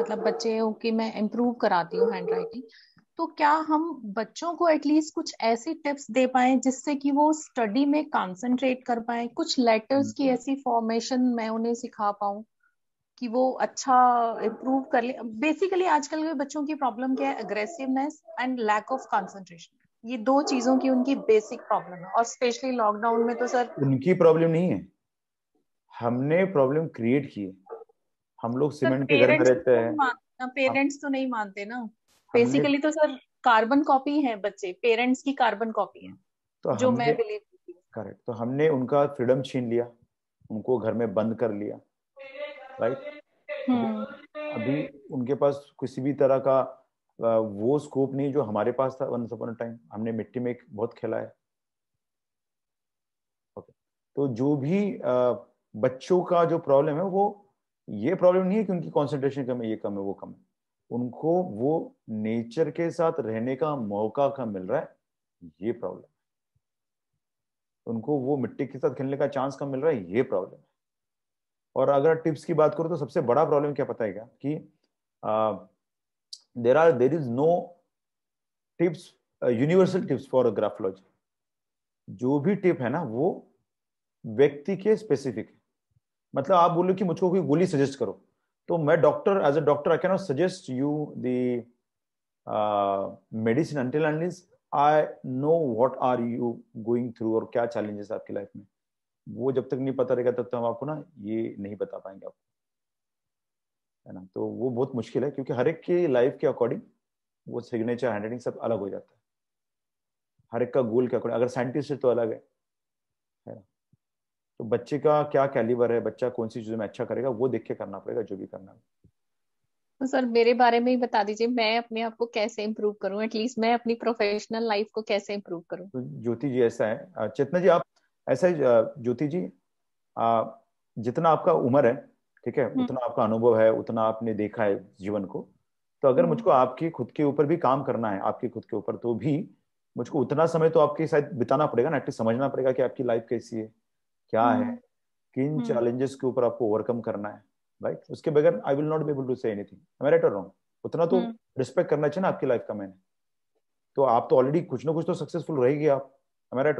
मतलब बच्चों की मैं इम्प्रूव कराती हूँ हैंड राइटिंग तो क्या हम बच्चों को एटलीस्ट कुछ ऐसी टिप्स दे पाए जिससे कि वो स्टडी में कंसंट्रेट कर पाए कुछ लेटर्स की हम्म। ऐसी फॉर्मेशन मैं उन्हें सिखा पाऊँ कि वो अच्छा इम्प्रूव कर ले बेसिकली आजकल के बच्चों की प्रॉब्लम क्या है aggressiveness and lack of concentration ये दो चीजों की उनकी बेसिक प्रॉब्लम है और स्पेशली लॉकडाउन में तो सर उनकी प्रॉब्लम नहीं है हमने प्रॉब्लम क्रिएट की है हम लोग सीमेंट के घर में रहते तो हैं पेरेंट्स हाँ। तो नहीं मानते ना बेसिकली तो सर कार्बन कॉपी है बच्चे पेरेंट्स की कार्बन कॉपी है तो जो मैं बिलीव करेक्ट तो हमने उनका फ्रीडम छीन लिया उनको घर में बंद कर लिया राइट हम्म। अभी उनके पास किसी भी तरह का वो स्कोप नहीं जो हमारे पास था वंस अपॉन टाइम हमने मिट्टी में एक बहुत खेला है ओके तो जो भी बच्चों का जो प्रॉब्लम है वो ये प्रॉब्लम नहीं है कि उनकी कॉन्सेंट्रेशन कम है ये कम है वो कम है उनको वो नेचर के साथ रहने का मौका कम मिल रहा है ये प्रॉब्लम है उनको वो मिट्टी के साथ खेलने का चांस कम मिल रहा है ये प्रॉब्लम है और अगर टिप्स की बात करो तो सबसे बड़ा प्रॉब्लम क्या पता है क्या कि there are there is no tips universal tips for graphology जो भी टिप है ना वो व्यक्ति के स्पेसिफिक है मतलब आप बोलो कि मुझको कोई गोली सजेस्ट करो तो मैं doctor as a doctor I can not suggest you दिन medicine until I know what are you going through और क्या चैलेंजेस आपकी लाइफ में वो जब तक नहीं पता रहेगा तब तक हम आपको ना ये नहीं बता पाएंगे आपको है ना तो वो बहुत मुश्किल है क्योंकि हर एक की लाइफ के अकॉर्डिंग वो सिग्नेचर हैंड राइटिंग सब अलग हो जाता है हर एक का गोल के अकॉर्डिंग अगर साइंटिस्ट है तो अलग है है ना तो बच्चे का क्या कैलिबर है बच्चा कौन सी चीजों में अच्छा करेगा वो देख के करना पड़ेगा जो भी करना है तो सर मेरे बारे में ही बता दीजिए मैं अपने आप को कैसे इम्प्रूव करूं एटलीस्ट मैं अपनी प्रोफेशनल लाइफ को कैसे इम्प्रूव करूं तो ज्योति जी ऐसा है चेतना जी आप ऐसा है ज्योति जी आ, जितना आपका उम्र है ठीक है हम्म। उतना आपका अनुभव है उतना आपने देखा है जीवन को तो अगर हम्म। मुझको आपके खुद के ऊपर भी काम करना है आपके खुद के ऊपर तो भी मुझको उतना समय तो आपके साथ बिताना पड़ेगा ना एटलीस्ट समझना पड़ेगा कि आपकी लाइफ कैसी है क्या है हम्म। किन चैलेंजेस हम्म। के ऊपर आपको ओवरकम करना है राइट उसके बगैर I will not be able to say anything right और रॉन्ग उतना तो रिस्पेक्ट हम्म। करना चाहिए ना आपकी लाइफ का मैंने तो आप तो ऑलरेडी कुछ ना कुछ तो सक्सेसफुल रहेगी आप राइट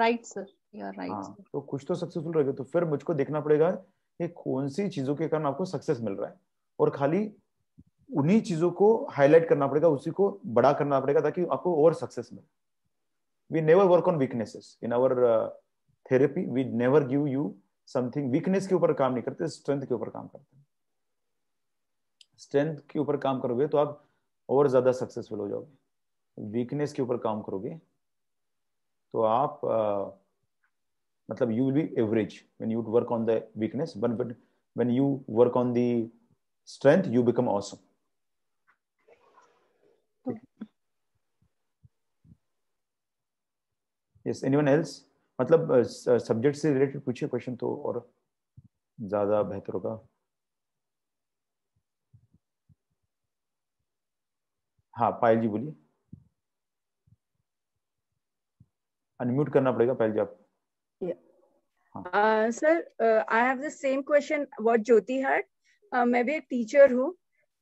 राइट सर राइट तो कुछ तो सक्सेसफुल रहेगा तो फिर मुझको देखना पड़ेगा कि कौन सी चीजों के कारण आपको सक्सेस मिल रहा है और खाली उन्हीं चीजों को हाईलाइट करना पड़ेगा उसी को बड़ा करना पड़ेगा ताकि आपको और सक्सेस मिले we never work on weaknesses in our therapy we never give you something weakness के ऊपर काम नहीं करते स्ट्रेंथ के ऊपर काम करते स्ट्रेंथ के ऊपर काम करोगे तो आप और ज्यादा सक्सेसफुल हो जाओगे वीकनेस के ऊपर काम करोगे तो आप uh, मतलब you will be average when you work on the weakness but but when you work on the strength you become awesome yes anyone else मतलब सब्जेक्ट से रिलेटेड पूछिए क्वेश्चन तो और ज़्यादा बेहतर होगा हाँ पायल जी बोलिए अनम्यूट करना पड़ेगा पायल जी आप sir I have the same question what Jyoti heart मैं भी एक टीचर हूँ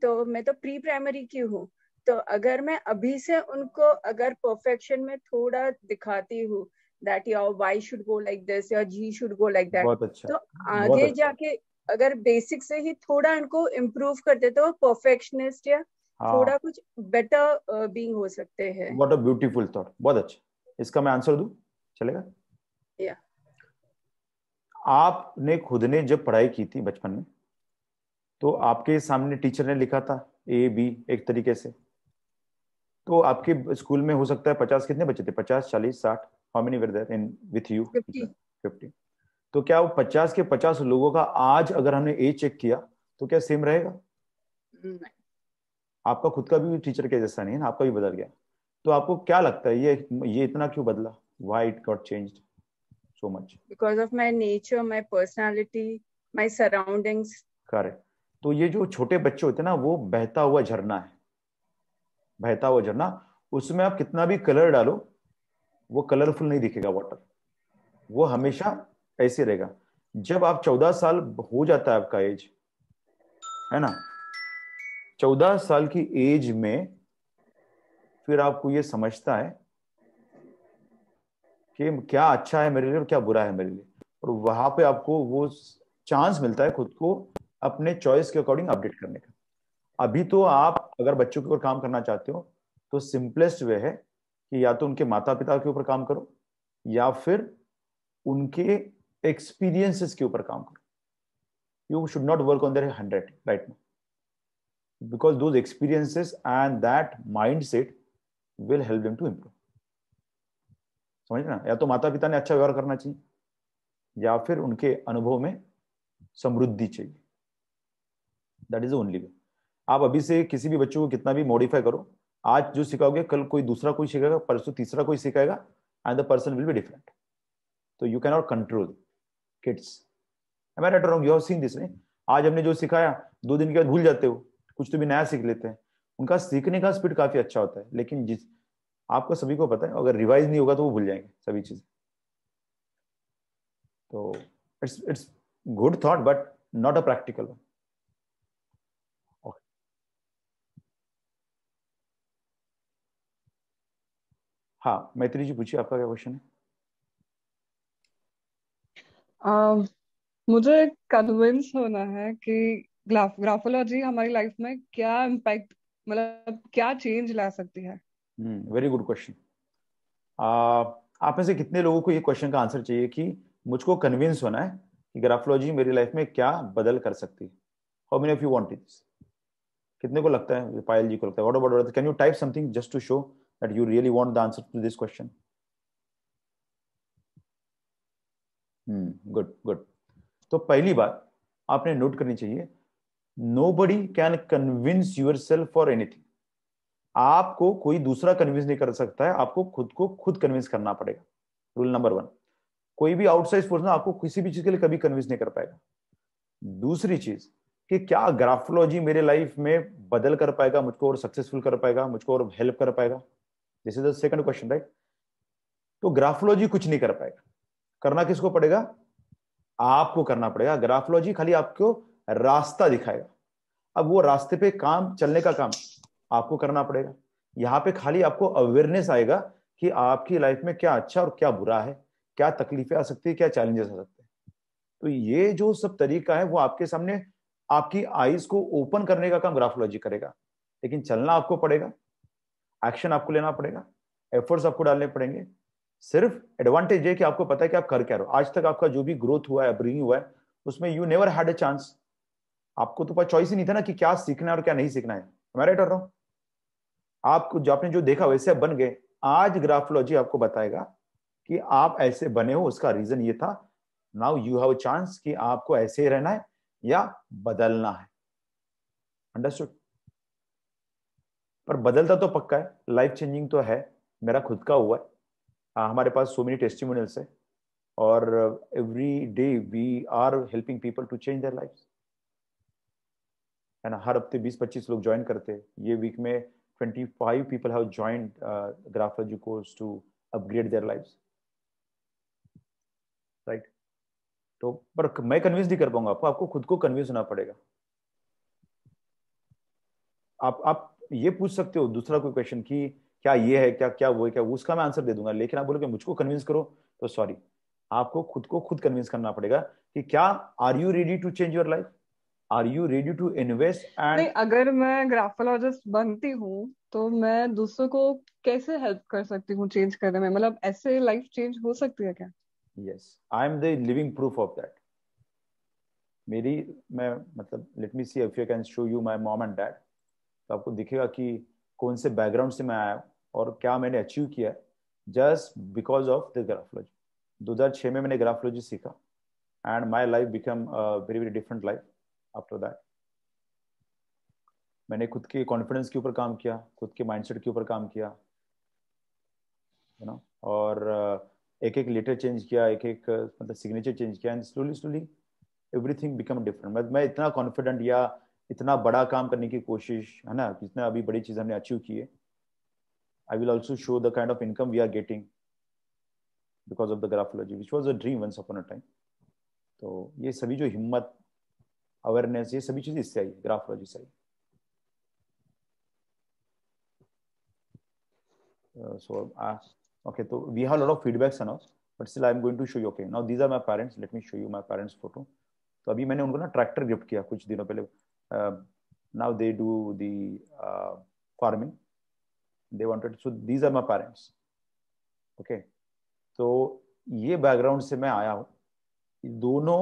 तो मैं तो प्री प्राइमरी की हूँ तो अगर मैं अभी से उनको अगर परफेक्शन में थोड़ा दिखाती हूँ दैट या Y should go like this या G should go like that तो आगे अच्छा। जाके अगर बेसिक से ही थोड़ा इनको इम्प्रूव कर देते तो परफेक्शनिस्ट या हाँ। थोड़ा कुछ बेटर बीइंग uh, हो सकते हैं व्हाट अ ब्यूटीफुल थॉट बहुत अच्छा इसका मैं आंसर दूं चलेगा या आपने खुद ने जब पढ़ाई की थी बचपन में तो आपके सामने टीचर ने लिखा था ए बी एक तरीके से तो आपके स्कूल में हो सकता है पचास कितने बच्चे थे पचास चालीस साठ how many were there in with you fifty तो क्या वो पचास के पचास लोगों का आज अगर हमने एज चेक किया तो क्या सेम रहेगा आपका खुद का भी टीचर के जैसा नहीं है आपका भी बदल गया तो आपको क्या लगता है ये ये इतना क्यों बदला why it got changed so much because of my nature my personality my surroundings correct तो ये जो छोटे बच्चे होते हैं ना वो बहता हुआ झरना है बहता हुआ झरना उसमें आप कितना भी कलर डालो वो कलरफुल नहीं दिखेगा वाटर वो हमेशा ऐसे रहेगा जब आप चौदह साल हो जाता है आपका एज है ना चौदह साल की एज में फिर आपको ये समझता है कि क्या अच्छा है मेरे लिए क्या बुरा है मेरे लिए और वहां पे आपको वो चांस मिलता है खुद को अपने चॉइस के अकॉर्डिंग अपडेट करने का अभी तो आप अगर बच्चों के ऊपर काम करना चाहते हो तो सिंपलेस्ट वे है कि या तो उनके माता पिता के ऊपर काम करो या फिर उनके एक्सपीरियंसेस के ऊपर काम करो you should not work on their hundred right now because those experiences and that mind set will help them to improve समझ ना या तो माता पिता ने अच्छा व्यवहार करना चाहिए या फिर उनके अनुभव में समृद्धि चाहिए दैट इज ओनली वे आप अभी से किसी भी बच्चों को कितना भी मॉडिफाई करो आज जो सिखाओगे कल कोई दूसरा कोई सिखाएगा परसों तीसरा कोई सिखाएगा and the person will be different तो you can not control kids you have seen this आज हमने जो सिखाया दो दिन के बाद भूल जाते हो कुछ तो भी नया सीख लेते हैं उनका सीखने का स्पीड काफी अच्छा होता है लेकिन जिस आपको सभी को पता है अगर रिवाइज नहीं होगा तो वो भूल जाएंगे सभी चीजें तो it's it's good thought but not a practical one हाँ मैत्री जी पूछिए आपका क्या क्वेश्चन है uh, मुझे कन्विंस होना है कि ग्राफ ग्राफोलॉजी हमारी लाइफ में क्या इम्पैक्ट मतलब क्या चेंज ला सकती है वेरी गुड क्वेश्चन आप में से कितने लोगों को ये क्वेश्चन का आंसर चाहिए कि मुझको कन्विंस होना है कि ग्राफोलॉजी मेरी लाइफ में क्या बदल कर सकती है how many of you want it कितने को लगता है पायल जी को लगता है what about can you type something just to show that you really want the answer to this question? Hmm, good, good. तो पहली बार आपने नोट करनी चाहिए nobody can convince yourself for anything आपको कोई दूसरा कन्विंस नहीं कर सकता है आपको खुद को खुद कन्विंस करना पड़ेगा रूल नंबर वन कोई भी आउटसाइड फोर्स ना आपको किसी भी चीज के लिए कभी कन्विंस नहीं कर पाएगा दूसरी चीज कि क्या ग्राफोलॉजी मेरे लाइफ में बदल कर पाएगा मुझको और सक्सेसफुल कर पाएगा मुझको और हेल्प कर पाएगा this is the second question right तो ग्राफोलॉजी कुछ नहीं कर पाएगा करना किसको पड़ेगा आपको करना पड़ेगा ग्राफोलॉजी खाली आपको रास्ता दिखाएगा अब वो रास्ते पे काम चलने का काम आपको करना पड़ेगा यहाँ पे खाली आपको अवेयरनेस आएगा कि आपकी लाइफ में क्या अच्छा और क्या बुरा है क्या तकलीफें आ सकती है क्या चैलेंजेस आ सकते हैं तो ये जो सब तरीका है वो आपके सामने आपकी आईज को ओपन करने का काम ग्राफोलॉजी करेगा लेकिन चलना आपको पड़ेगा एक्शन आपको लेना पड़ेगा एफर्ट्स आपको डालने पड़ेंगे सिर्फ एडवांटेज है कि आपको पता है कि आप कर क्या रहे हो आज तक आपका जो भी ग्रोथ हुआ है ब्रिंगिंग हुआ है उसमें you never had a chance आपको तो पास चॉइस ही नहीं था ना कि क्या सीखना है और क्या नहीं सीखना है मैं राइट कर रहा हूँ आपको जो आपने जो देखा वैसे आप बन गए आज ग्राफोलॉजी आपको बताएगा कि आप ऐसे बने हो उसका रीजन ये था now you have a chance कि आपको ऐसे ही रहना है या बदलना है अंडरस्टूड पर बदलता तो पक्का है लाइफ चेंजिंग तो है मेरा खुद का हुआ है आ, हाँ, हमारे पास सो मेनी टेस्टिमोनियल्स है और every day we are helping people to change their life है ना हर हफ्ते 20-25 लोग ज्वाइन करते हैं ये वीक में 25 people have joined graphology course to upgrade their life right तो पर मैं कन्विंस नहीं कर पाऊंगा आपको आपको खुद को कन्विंस होना पड़ेगा आप आप ये पूछ सकते हो दूसरा कोई क्वेश्चन की क्या ये है क्या क्या वो है क्या उसका मैं आंसर दे दूंगा लेकिन आप बोलोगे मुझको कन्विंस करो तो सॉरी आपको खुद को खुद कन्विंस करना पड़ेगा कि क्या are you ready to change your life are you ready to invest and अगर मैं ग्राफोलॉजिस्ट बनती हूँ तो मैं दूसरों को कैसे हेल्प कर सकती हूँ चेंज करने में मतलब ऐसे लाइफ चेंज हो सकती है क्या yes I am the living proof of that मेरी मैं मतलब let me see if you can show you my mom and dad तो आपको दिखेगा कि कौन से बैकग्राउंड से मैं आया और क्या मैंने अचीव किया just because of the graphology दो हजार छः में मैंने ग्राफोलॉजी सीखा and my life become very very different life after that मैंने खुद के कॉन्फिडेंस के ऊपर काम किया खुद के माइंडसेट के ऊपर काम किया यू नो और एक एक लेटर चेंज किया एक एक uh, मतलब सिग्नेचर चेंज किया and slowly slowly everything become different मैं इतना कॉन्फिडेंट या इतना बड़ा काम करने की कोशिश है ना जितना अभी बड़ी चीज हमने अचीव की है I will also show the kind of income we are getting because of the graphology which was a dream once upon a time तो ये सभी जो हिम्मत अवेयरनेस ये सभी चीजें इससे आई ग्राफोलॉजी से I so okay uh, uh, तो we have lot of feedbacks एन ऑस but still I am going to show you okay now these are my parents let me show you my parents photo तो अभी मैंने उनको ना tractor gift किया कुछ दिनों पहले uh, now they do the uh, farming they wanted so these are my parents okay तो ये बैकग्राउंड से मैं आया हूँ dono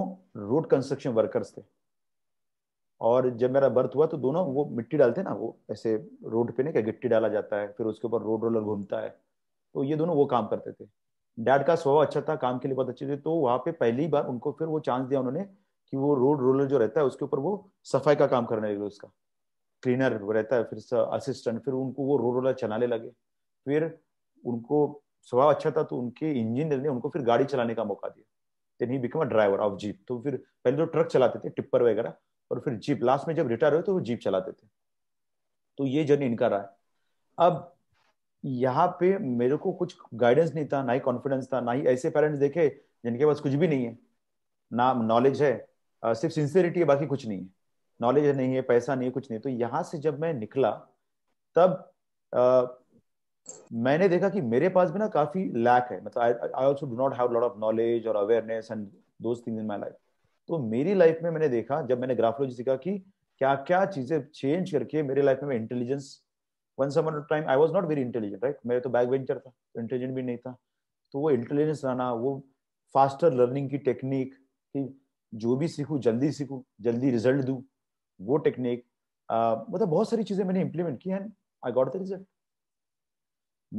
road construction workers the और जब मेरा बर्थ हुआ तो दोनों वो मिट्टी डालते ना वो ऐसे रोड पे ना क्या गिट्टी डाला जाता है फिर उसके ऊपर रोड रोलर घूमता है तो ये दोनों वो काम करते थे डैड का स्वभाव अच्छा था काम के लिए बहुत अच्छे थे तो वहाँ पे पहली बार उनको फिर वो चांस दिया उन्होंने कि वो रोड रोलर जो रहता है उसके ऊपर वो सफाई का काम करने लगे उसका क्लीनर रहता है फिर असिस्टेंट फिर उनको वो रोड रोलर चलाने लगे फिर उनको स्वभाव अच्छा था तो उनके इंजीनियर ने उनको फिर गाड़ी चलाने का मौका दिया then he become a driver of jeep तो फिर पहले तो ट्रक चलाते थे टिप्पर वगैरह और फिर जीप लास्ट में जब रिटायर हुए तो वो जीप चलाते थे तो ये जर्नी इनका रहा है अब यहाँ पे मेरे को कुछ गाइडेंस नहीं था ना ही कॉन्फिडेंस था ना ही ऐसे पेरेंट्स देखे जिनके पास कुछ भी नहीं है ना नॉलेज है सिर्फ सिंसियरिटी है बाकी कुछ नहीं है नॉलेज नहीं है पैसा नहीं है कुछ नहीं तो यहाँ से जब मैं निकला तब मैंने देखा कि मेरे पास भी ना काफी लैक है मतलब I do not have lot of knowledge और awareness and those things in my life तो मेरी लाइफ में मैंने देखा जब मैंने ग्राफोलॉजी सीखा कि क्या क्या चीजें चेंज करके मेरे लाइफ में इंटेलिजेंस वन समन time I was not very intelligent right मेरे तो बैक वेंचर था तो इंटेलिजेंट भी नहीं था तो वो इंटेलिजेंस लाना वो फास्टर लर्निंग की टेक्निक जो भी सीखू जल्दी सीखूँ जल्दी रिजल्ट दूँ वो टेक्निक मतलब बहुत सारी चीज़ें मैंने इम्प्लीमेंट की and I got the result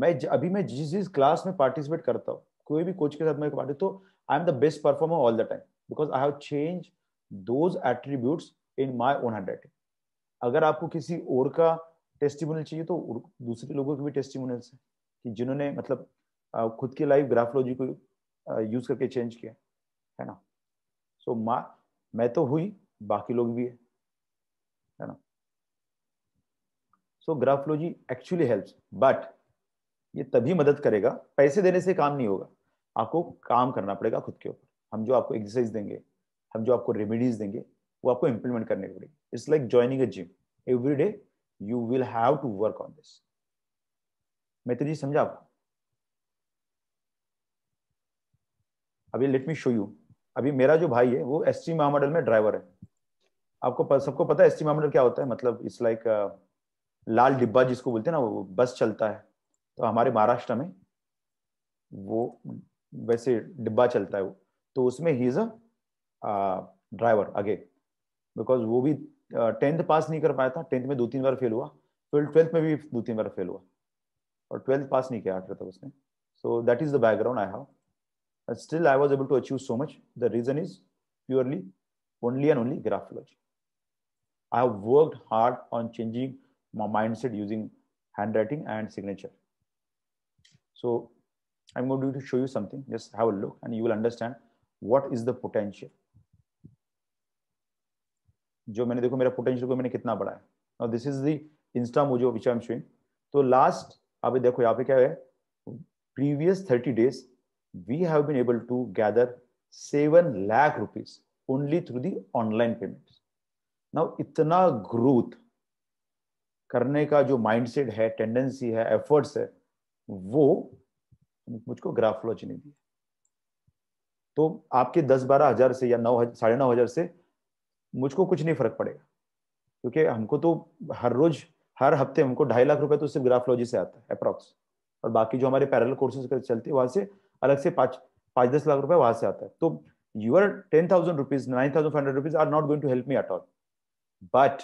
मैं अभी मैं जिस जिस क्लास में पार्टिसिपेट करता हूँ कोई भी कोच के साथ मैं पार्टी तो I am the best performer all the time because I have change those attributes in my own hand अगर आपको किसी और का टेस्टिमोनियल चाहिए तो दूसरे लोगों के भी टेस्टिमोनियल्स हैं कि जिन्होंने मतलब खुद की लाइफ ग्राफोलॉजी को यूज करके चेंज किया है ना सो मा मैं तो हुई बाकी लोग भी है है ना so graphology actually help but ये तभी मदद करेगा पैसे देने से काम नहीं होगा आपको काम करना पड़ेगा खुद के ऊपर हम जो आपको एक्सरसाइज देंगे हम जो आपको रेमेडीज देंगे वो आपको इम्प्लीमेंट करने पड़ेगी it's like joining a gym every day you will have to work on this Maitri ji समझा आपको अभी लेट मी शो यू अभी मेरा जो भाई है वो एस टी महामंडल में ड्राइवर है आपको सबको पता है एस टी महामंडल क्या होता है मतलब इट्स लाइक uh, लाल डिब्बा जिसको बोलते हैं ना वो बस चलता है तो हमारे महाराष्ट्र में वो वैसे डिब्बा चलता है वो तो उसमें ही इज अ ड्राइवर आगे बिकॉज वो भी टेंथ uh, पास नहीं कर पाया था टेंथ में दो तीन बार फेल हुआ फिर ट्वेल्थ में भी दो तीन बार फेल हुआ और ट्वेल्थ पास नहीं किया आखिर तक उसने so that is the background I have still, I was able to achieve so much. The reason is purely only and only graphology. I have worked hard on changing my mindset using handwriting and signature. So I'm going to show you something. Just have a look and you will understand what is the potential. जो मैंने देखो मेरा potential को मैंने कितना बढ़ाया now this is the Instamojo which I am showing तो last अभी देखो यहाँ पे क्या है previous thirty days we have been able to gather 7 lakh rupees only through the online payments. Now, itna growth करने का जो माइंडसेट है टेंडेंसी है एफर्ट्स है वो मुझको ग्राफोलॉजी ने दिया तो आपके दस बारह हजार से या नौ साढ़े नौ हजार से मुझको कुछ नहीं फर्क पड़ेगा क्योंकि हमको तो हर रोज हर हफ्ते हमको ढाई लाख रुपए तो सिर्फ ग्राफोलॉजी से आता है अप्रॉक्स और बाकी जो हमारे पैरल कोर्सेज चलते हैं वहां से अलग से पाँच पाँच दस लाख रुपए वहां से आता है तो your ten thousand rupees nine thousand five hundred are not going to help me at all but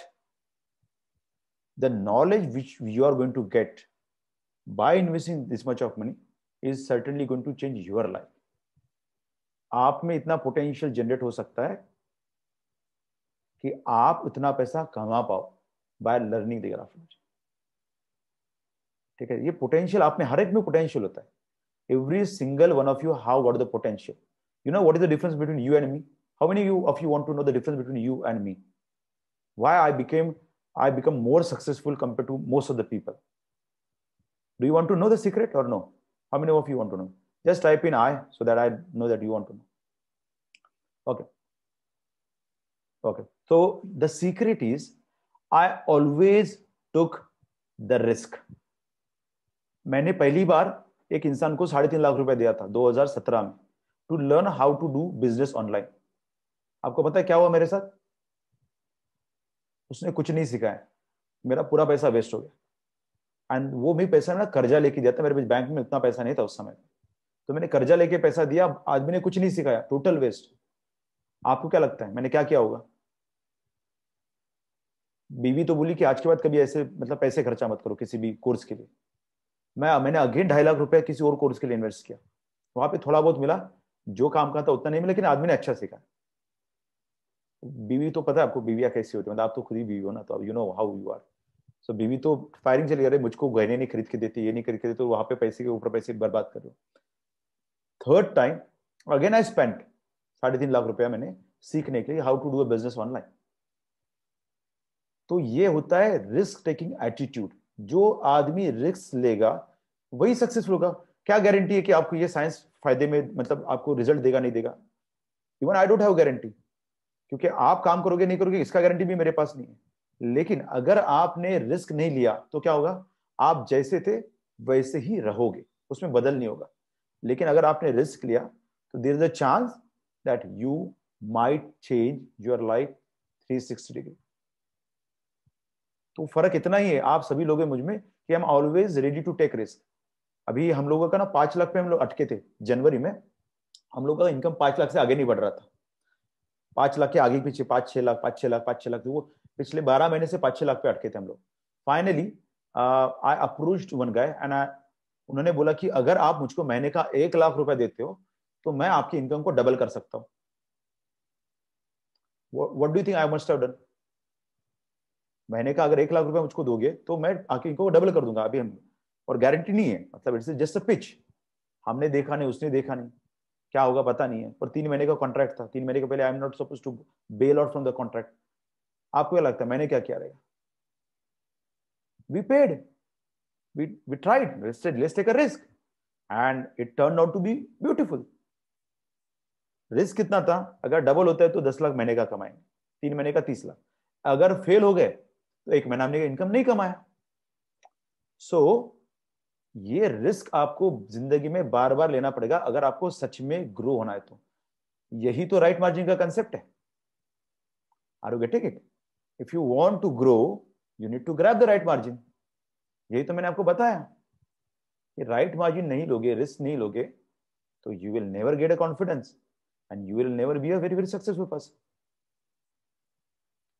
the knowledge which you are going to get by investing this much of money is certainly going to change your life आप में इतना potential generate हो सकता है कि आप उतना पैसा कमा पाओ बाय लर्निंग द ठीक है ये पोटेंशियल आप में हर एक में पोटेंशियल होता है every single one of you have what is the potential. You know what is the difference between you and me? How many of you want to know the difference between you and me? Why I became I become more successful compared to most of the people. Do you want to know the secret or no? How many of you want to know? Just type in I so that I know that you want to know. Okay. Okay. So the secret is I always took the risk. मैंने पहली बार एक इंसान को साढ़े तीन लाख रुपए दिया था 2017 में to learn how to do business online आपको पता है क्या हुआ मेरे साथ उसने कुछ नहीं सिखाया मेरा पूरा पैसा वेस्ट हो गया एंड वो भी पैसा ना कर्जा लेके दिया था मेरे बैंक में उतना पैसा नहीं था उस समय तो मैंने कर्जा लेके पैसा दिया आदमी ने कुछ नहीं सिखाया टोटल वेस्ट आपको क्या लगता है मैंने क्या किया होगा बीवी तो बोली कि आज के बाद कभी ऐसे मतलब पैसे खर्चा मत करो किसी भी कोर्स के लिए मैं मैंने अगेन ढाई लाख रुपया किसी और कोर्स के लिए इन्वेस्ट किया वहां पे थोड़ा बहुत मिला जो काम का था उतना नहीं मिला लेकिन आदमी ने अच्छा सीखा बीवी तो पता है आपको बीविया कैसी होती है मतलब आप तो खुद ही बीवी हो ना तो you know how you are so बीवी तो फायरिंग चली रही मुझको गहने नहीं खरीद के देती ये नहीं खरीद के देती तो वहां पे पैसे के ऊपर पैसे बर्बाद कर रहे हो third time again I spent साढ़े तीन लाख रुपया मैंने सीखने के लिए how to do a business online तो ये होता है रिस्क टेकिंग एटीट्यूड जो आदमी रिस्क लेगा वही सक्सेसफुल होगा क्या गारंटी है कि आपको ये साइंस फायदे में मतलब आपको रिजल्ट देगा नहीं देगा even I don't have guarantee क्योंकि आप काम करोगे नहीं करोगे इसका गारंटी भी मेरे पास नहीं है लेकिन अगर आपने रिस्क नहीं लिया तो क्या होगा आप जैसे थे वैसे ही रहोगे उसमें बदल नहीं होगा लेकिन अगर आपने रिस्क लिया तो there is a chance that you might change your life 360 degree तो फर्क इतना ही है आप सभी लोग मुझ में कि I am always ready to take risk अभी हम लोगों का ना पांच लाख पे हम लोग अटके थे जनवरी में हम लोग का इनकम पांच लाख से आगे नहीं बढ़ रहा था पांच लाख के आगे पीछे पांच छह लाख पांच छह लाख पांच छह लाख वो पिछले बारह महीने से पांच छह लाख पे अटके थे हम लोग finally I approach one guy and उन्होंने बोला कि अगर आप मुझको महीने का एक लाख रुपए देते हो तो मैं आपकी इनकम को डबल कर सकता हूं what do think I must done महीने का अगर एक लाख रुपए मुझको दोगे तो मैं आपकी इनकम को डबल कर दूंगा अभी हम और गारंटी नहीं है मतलब इट्स जस्ट अ पिच हमने देखा नहीं उसने देखा नहीं क्या होगा पता नहीं है पर तीन महीने का कॉन्ट्रैक्ट था तीन महीने के पहले I am not suppose to bail out from the contract आपको क्या लगता है मैंने क्या किया रहेगा we paid we tried tried let's take, let's take a risk and it turned out to risk कितना था अगर डबल होता है तो दस लाख महीने का कमाएंगे तीन महीने का तीस लाख अगर फेल हो गए तो एक महीना हमने इनकम नहीं कमाया सो so, ये रिस्क आपको जिंदगी में बार बार लेना पड़ेगा अगर आपको सच में ग्रो होना है तो यही तो राइट मार्जिन का कंसेप्ट है are you getting it if you want to grow you need to grab the right margin यही तो मैंने आपको बताया कि राइट मार्जिन नहीं लोगे रिस्क नहीं लोगे तो you will never get a confidence and you will never be a very very successful person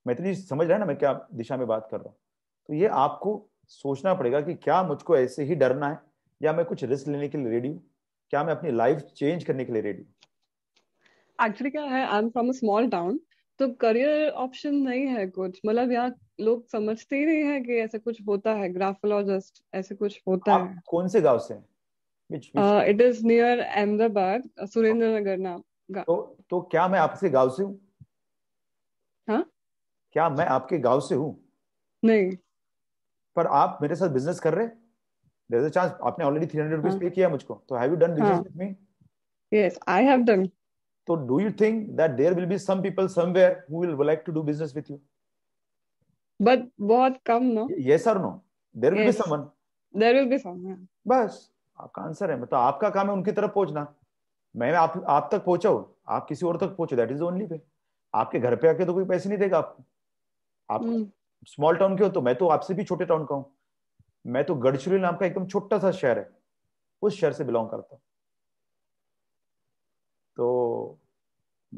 Maithili समझ रहा है ना मैं क्या दिशा में बात कर रहा हूं तो ये आपको सोचना पड़ेगा कि क्या मुझको ऐसे ही डरना है या मैं कुछ रिस्क लेने के लिए रेडी हूँ क्या मैं अपनी लाइफ चेंज करने के लिए रेडी हूँ एक्चुअली क्या है I am from a small town तो करियर ऑप्शन नहीं है कुछ मतलब यहाँ लोग समझते ही नहीं है कि ऐसा कुछ होता है ग्राफोलॉजिस्ट ऐसे कुछ होता आप है कौन से गांव से it is near Ahmedabad Surendranagar नाम तो तो क्या मैं आपसे गांव से हूँ हाँ? क्या मैं आपके गांव से हूँ नहीं पर आप मेरे साथ बिजनेस कर रहे देयर इज अ चांस आपने ऑलरेडी 300 हंड्रेड रुपीज पे किया मुझको तो have you done business with me yes I have done तो do you think that there will be some people somewhere who will like to do business with you but बहुत कम no yes और no there will be someone there will be someone बस आपका answer है मतलब आपका काम है उनकी तरफ पहुंचना मैं आप आप तक पहुंचा आप किसी और तक पहुंचो दैट इज ओनली वे आपके घर पे आके तो कोई पैसे नहीं देगा आपको आप हम्म। स्मॉल टाउन के हो तो मैं तो आपसे भी छोटे टाउन का हूं मैं तो गढ़चिरौली नाम का एकदम छोटा सा शहर है उस शहर से बिलोंग करता हूं तो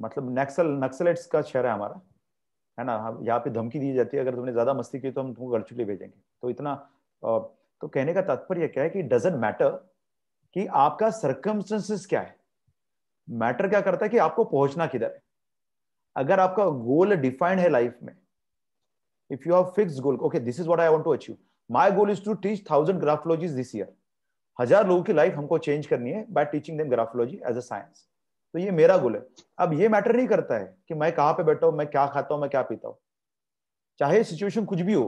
मतलब नक्सल नक्सलेट्स का शहर है हमारा है ना हम यहाँ पे धमकी दी जाती है अगर तुमने ज्यादा मस्ती की तो हम तुमको गढ़चुली भेजेंगे तो इतना तो कहने का तात्पर्य क्या है कि डजेंट मैटर कि आपका सर्कमस्टेंसेस क्या है मैटर क्या करता है कि आपको पहुंचना किधर है अगर आपका गोल डिफाइंड है लाइफ में if you have fixed goal okay this is what i want to achieve my goal is to teach 1000 graphologies this year हजार लोगों की लाइफ हमको चेंज करनी है by teaching them graphology as a science तो ये मेरा गोल है अब ये मैटर नहीं करता है कि मैं कहाँ पे बैठा हूँ मैं क्या खाता हूँ मैं क्या पीता हूँ चाहे सिचुएशन कुछ भी हो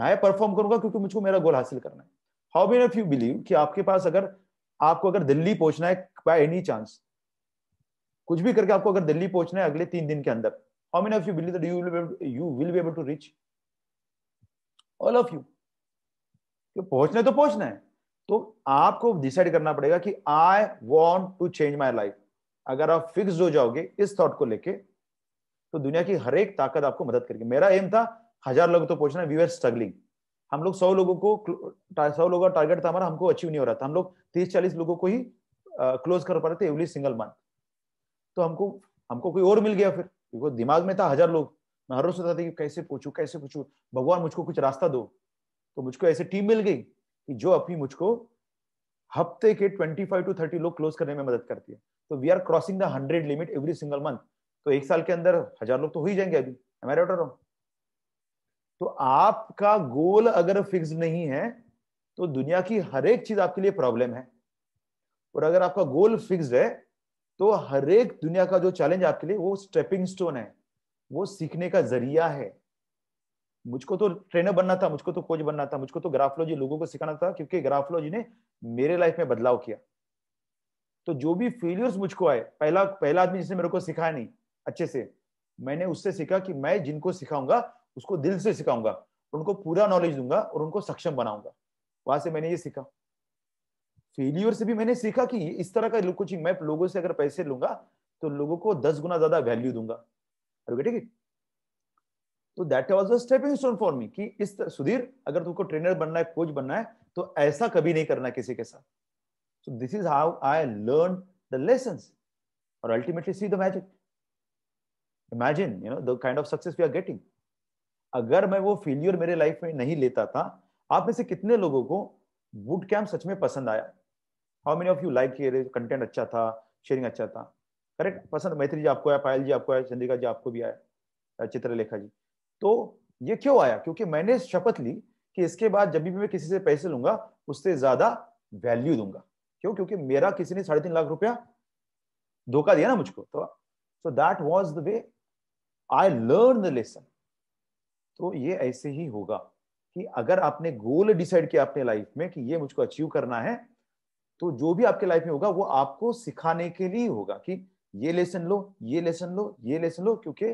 मैं परफॉर्म करूंगा क्योंकि मुझको मेरा गोल हासिल करना है how many of you believe कि आपके पास अगर आपको अगर दिल्ली पहुंचना है बाय एनी चांस कुछ भी करके आपको अगर दिल्ली पहुंचना है अगले तीन दिन के अंदर How many of you believe that you will be able to, you will be able to reach? All of you. कि pahunchna to pahunchna hai to aapko decide karna padega ki i want to change my life agar aap fixed ho jaoge is thought ko leke लेके तो दुनिया की हर एक ताकत आपको मदद करेगी मेरा एम था हजार लोग तो पहुंचना वी आर स्ट्रगलिंग हम लोग सौ लोगों को सौ लोगों का टारगेट था हमारा हमको अचीव नहीं हो रहा था हम लोग तीस चालीस लोगों को ही क्लोज कर पा रहे थे एवरी सिंगल मंथ तो हमको हमको कोई और मिल गया फिर क्योंकि दिमाग में था हजार लोग मैं हर रोज सोचता था कि कैसे पूछू कैसे पूछू भगवान मुझको कुछ रास्ता दो तो मुझको ऐसी टीम मिल गई कि जो अपनी मुझको हफ्ते के फाइव टू थर्टी लोग क्लोज करने में मदद करती है तो we are crossing the hundred limit every single month तो एक साल के अंदर हजार लोग तो हो ही जाएंगे अभी हमारे ऑर्डर तो आपका गोल अगर फिक्स नहीं है तो दुनिया की हर एक चीज आपके लिए प्रॉब्लम है और अगर आपका गोल फिक्स है तो हर एक दुनिया का जो चैलेंज आपके लिए वो स्टेपिंग स्टोन है वो सीखने का जरिया है मुझको तो ट्रेनर बनना था मुझको तो कोच बनना था मुझको तो ग्राफोलॉजी लोगों को सिखाना था क्योंकि ग्राफोलॉजी ने मेरे लाइफ में बदलाव किया तो जो भी फेलियर्स मुझको आए पहला पहला आदमी जिसने मेरे को सिखाया नहीं अच्छे से मैंने उससे सीखा कि मैं जिनको सिखाऊंगा उसको दिल से सिखाऊंगा उनको पूरा नॉलेज दूंगा और उनको सक्षम बनाऊंगा वहां से मैंने ये सीखा फेलियर से भी मैंने सीखा कि इस तरह का कुछ मैं लोगों से अगर पैसे लूंगा तो लोगों को दस गुना ज्यादा वैल्यू दूंगा ठीक है तो that was a stepping stone for me कि इस सुधीर अगर तुमको ट्रेनर बनना है कोच बनना है तो ऐसा कभी नहीं करना किसी के साथ so this is how I learn the lesson और ultimately see the magic imagine you know the kind of success we are getting अगर मैं वो फेलियर मेरे लाइफ में नहीं लेता था आप में से कितने लोगों को बुट कैम्प सच में पसंद आया how many of you like content अच्छा था शेयरिंग अच्छा था करेक्ट पसंद मैत्री जी आपको आया पायल जी आपको आया चंद्रिका जी आपको भी आया चित्रलेखा जी तो ये क्यों आया क्योंकि मैंने शपथ ली कि इसके बाद जब भी मैं किसी से पैसे लूंगा उससे ज्यादा वैल्यू दूंगा क्यों क्योंकि मेरा किसी ने साढ़े तीन लाख रुपया धोखा दिया ना मुझको तो so that was the way I learn the lesson तो ये ऐसे ही होगा कि अगर आपने गोल डिसाइड किया अपने लाइफ में कि ये मुझको अचीव करना है तो जो भी आपके लाइफ में होगा वो आपको सिखाने के लिए होगा कि ये लेसन लो ये लेसन लो ये लेसन लो क्योंकि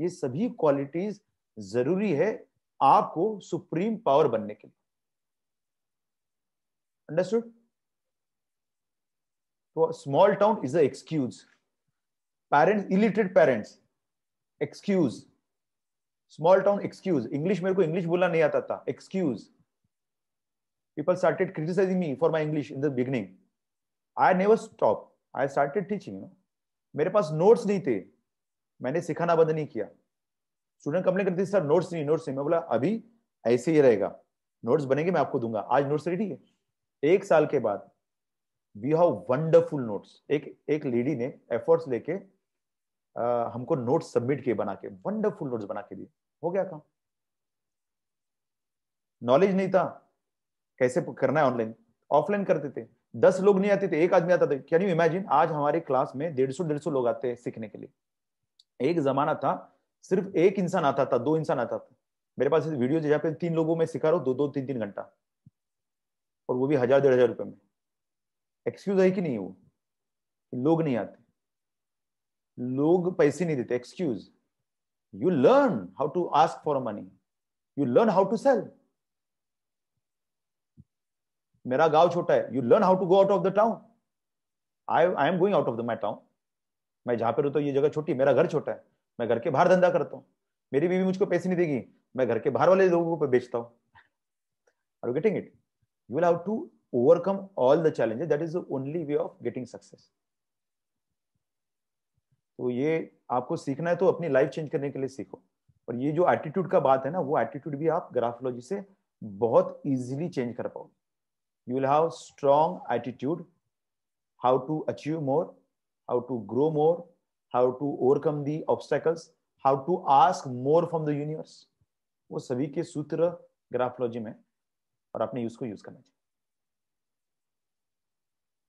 ये सभी क्वालिटीज जरूरी है आपको सुप्रीम पावर बनने के लिए अंडरस्टूड तो small town is a excuse parents illiterate parents excuse small town excuse English मेरे को इंग्लिश बोलना नहीं आता था excuse people started criticizing me for my English in the beginning. I never stopped. I started teaching. You know? मेरे पास notes नहीं थे मैंने सिखाना बंद नहीं किया स्टूडेंट कंप्लेन करते सर नोट्स नहीं नोट्स नहीं मैं बोला अभी ऐसे ही रहेगा नोट्स बनेंगे मैं आपको दूंगा आज नोट्स रेडी है एक साल के बाद वी हैव वंडरफुल नोट्स एक एक लेडी ने एफर्ट्स लेके आ, हमको नोट्स सबमिट किए बना के वंडरफुल नोट्स बना के दिए हो गया काम नॉलेज नहीं था कैसे करना है ऑनलाइन ऑफलाइन करते थे दस लोग नहीं आते थे एक आदमी आता था कैन यू इमेजिन आज हमारे क्लास में डेढ़ सौ डेढ़ सौ लोग आते हैं सीखने के लिए एक जमाना था सिर्फ एक इंसान आता था दो इंसान आता था मेरे पास वीडियो जहाँ पे तीन लोगों में सिखा रहा हूँ दो दो तीन तीन घंटा और वो भी हजार डेढ़ हजार रुपये में एक्सक्यूज है कि नहीं वो लोग नहीं आते लोग पैसे नहीं देते excuse you learn how to ask for money you learn how to sell मेरा गांव छोटा है you learn how to go out of the town I I am going out of the my town मैं जहां पर रहता हूँ ये जगह छोटी मेरा घर छोटा है मैं घर के बाहर धंधा करता हूँ मेरी बीवी मुझको पैसे नहीं देगी मैं घर के बाहर वाले लोगों को बेचता हूँ are you getting it you will have to overcome all the challenges that is the only way of getting success तो ये आपको सीखना है तो अपनी लाइफ चेंज करने के लिए सीखो और ये जो एटीट्यूड का बात है ना वो एटीट्यूड भी आप ग्राफोलॉजी से बहुत इजीली चेंज कर पाओगे you will have strong attitude how to achieve more how to grow more how to overcome the obstacles how to ask more from the universe वो सभी के सूत्र ग्राफोलॉजी में और आपने यूज को यूज करना चाहिए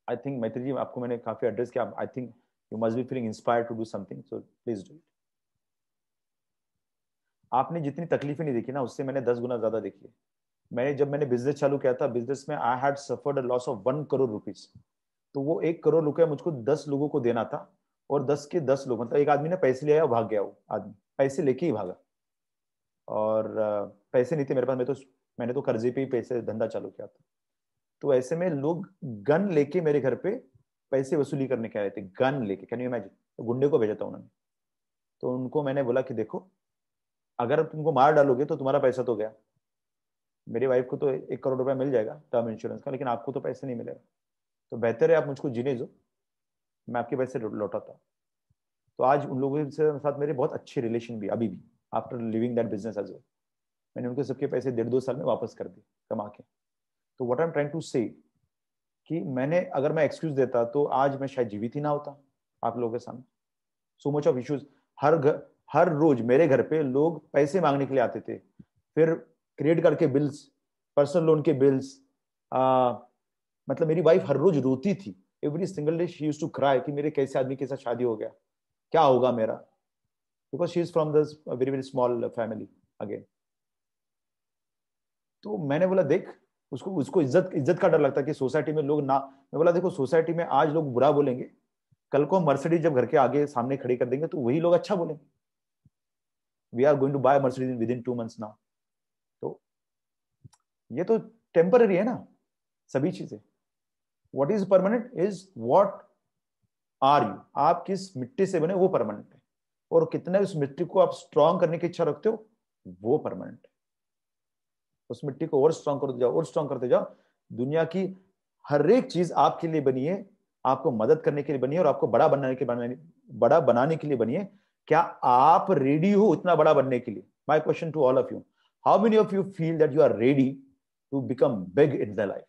आई थिंक मैत्री जी आपको मैंने काफी एड्रेस किया I think you must be feeling inspired to do something so please do it आपने जितनी तकलीफें नहीं देखी ना उससे मैंने दस गुना ज्यादा देखी है मैंने जब मैंने बिजनेस चालू किया था बिजनेस में I had suffered a loss of one crore rupees तो वो एक करोड़ रुपया मुझको दस लोगों को देना था और दस के दस लोग मतलब एक आदमी ने पैसे लिया भाग गया वो आदमी पैसे लेके ही भागा और पैसे नहीं थे मेरे पास मैं तो मैंने तो कर्जे पे ही पैसे धंधा चालू किया था तो ऐसे में लोग गन लेके मेरे घर पे पैसे वसूली करने के आए थे गन लेके कैन यू इमेजिन तो गुंडे को भेजा था उन्होंने तो उनको मैंने बोला कि देखो अगर तुमको मार डालोगे तो तुम्हारा पैसा तो गया मेरी वाइफ को तो एक करोड़ रुपया मिल जाएगा टर्म इंश्योरेंस का लेकिन आपको तो पैसे नहीं मिलेगा तो बेहतर है आप मुझको जीने दो मैं आपके पैसे लौटाता हूँ तो आज उन लोगों के साथ मेरे बहुत अच्छे रिलेशन भी अभी भी after living that business as well मैंने उनके सबके पैसे डेढ़ दो साल में वापस कर दिए कमा के तो what I am trying to say कि मैंने अगर मैं एक्सक्यूज देता तो आज मैं शायद जीवित ही ना होता आप लोगों के सामने सो मच ऑफ इश्यूज हर घर हर रोज मेरे घर पे लोग पैसे मांगने के लिए आते थे फिर क्रिएट करके बिल्स पर्सनल लोन के बिल्स आ, मतलब मेरी वाइफ हर रोज रोती थी every single day she use to cry कि मेरे कैसे आदमी के साथ शादी हो गया क्या होगा मेरा because she is from the very very small family again तो मैंने बोला देख उसको उसको इज्जत इज्जत का डर लगता है कि सोसाइटी में लोग ना मैं बोला देखो सोसाइटी में आज लोग बुरा बोलेंगे कल को मर्सिडीज जब घर के आगे सामने खड़ी कर देंगे तो वही लोग अच्छा बोलेंगे we are going to buy Mercedes within two months now ये तो टेम्पररी है ना सभी चीजें what is permanent is what are you आप किस मिट्टी से बने वो परमानेंट है और कितने उस मिट्टी को आप स्ट्रांग करने की इच्छा रखते हो वो परमानेंट है उस मिट्टी को और स्ट्रांग करते जाओ और स्ट्रांग करते जाओ दुनिया की हर एक चीज आपके लिए बनी है आपको मदद करने के लिए बनी है और आपको बड़ा बनाने के बनाने बड़ा बनाने के लिए बनी है क्या आप रेडी हो उतना बड़ा बनने के लिए my question to all of you how many of you feel that you are ready to become big in their life?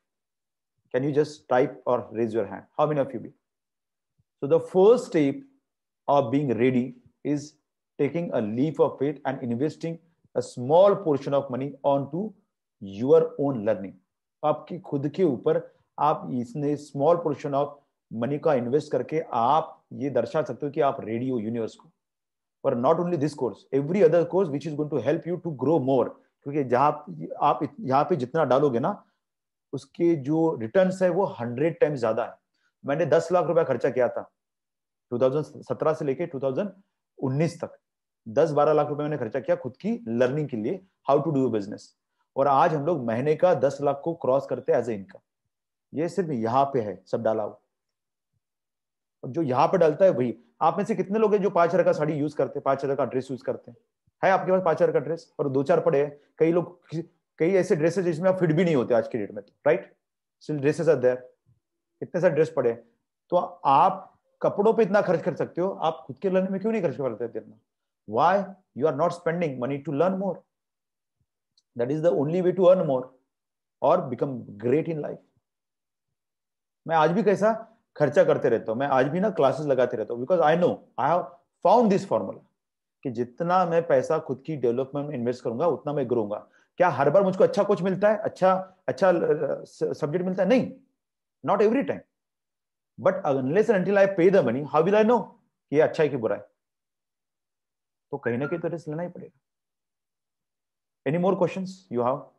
Can you just type or raise your hand? How many of you be? So the first step of being ready is taking a leap of faith and investing a small portion of money onto your own learning. आपकी खुद के ऊपर आप इसने small portion of money का invest करके आप ये दर्शा सकते हो कि आप रेडी हो यूनिवर्स को और not only this course every other course which is going to help you to grow more क्योंकि जहाँ आप यहाँ पे जितना डालोगे ना उसके जो रिटर्न है वो हंड्रेड टाइम्स ज्यादा है मैंने दस लाख रुपया खर्चा किया था 2017 से लेके 2019 तक दस बारह लाख रुपए मैंने खर्चा किया खुद की लर्निंग के लिए हाउ टू डू बिजनेस और आज हम लोग महीने का दस लाख को क्रॉस करते हैं एज ए इनकम ये सिर्फ यहाँ पे है सब डाला हुआ और जो यहाँ पे डालता है वही आप में से कितने लोग हैं जो पांच हजार का साड़ी यूज करते हैं पांच हजार का ड्रेस यूज करते हैं है आपके पास पांच हजार का ड्रेस और दो चार पड़े कई लोग कई ऐसे ड्रेसेस जिसमें आप फिट भी नहीं होते आज के डेट में तो right still dresses are there इतने सारे ड्रेस पड़े तो आप कपड़ों पे इतना खर्च कर सकते हो आप खुद के लर्निंग में क्यों नहीं खर्च कर सकते इतना why you are not spending money to learn more that is the only way to earn more और बिकम ग्रेट इन लाइफ मैं आज भी कैसा खर्चा करते रहता हूं मैं आज भी ना क्लासेस लगाते रहता हूं because I know I have found this formula कि जितना मैं पैसा खुद की डेवलपमेंट में इन्वेस्ट करूंगा उतना मैं ग्रोंगा क्या हर बार मुझको अच्छा कोच मिलता है अच्छा अच्छा सब्जेक्ट मिलता है नहीं not every time but unless I pay the money how will I know कि ये अच्छा है कि बुरा है तो कहीं ना कहीं तो रिस्क लेना ही पड़ेगा any more question you have